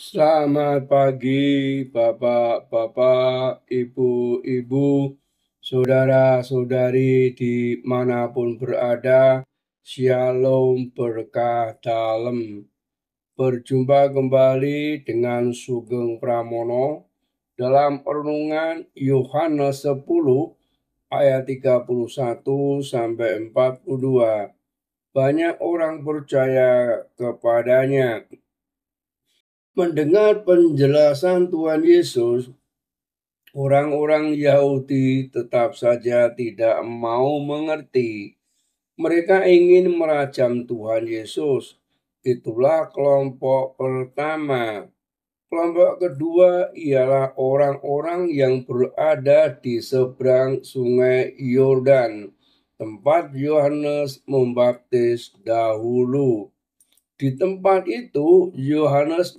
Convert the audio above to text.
Selamat pagi, bapak-bapak, ibu-ibu, saudara-saudari dimanapun berada. Shalom berkah dalam. Berjumpa kembali dengan Sugeng Pramono dalam renungan Yohanes 10 ayat 31 sampai 42. Banyak orang percaya kepadanya mendengar penjelasan Tuhan Yesus, orang-orang Yahudi tetap saja tidak mau mengerti. Mereka ingin merajam Tuhan Yesus. Itulah kelompok pertama. Kelompok kedua ialah orang-orang yang berada di seberang sungai Yordan, tempat Yohanes membaptis dahulu. Di tempat itu, Yohanes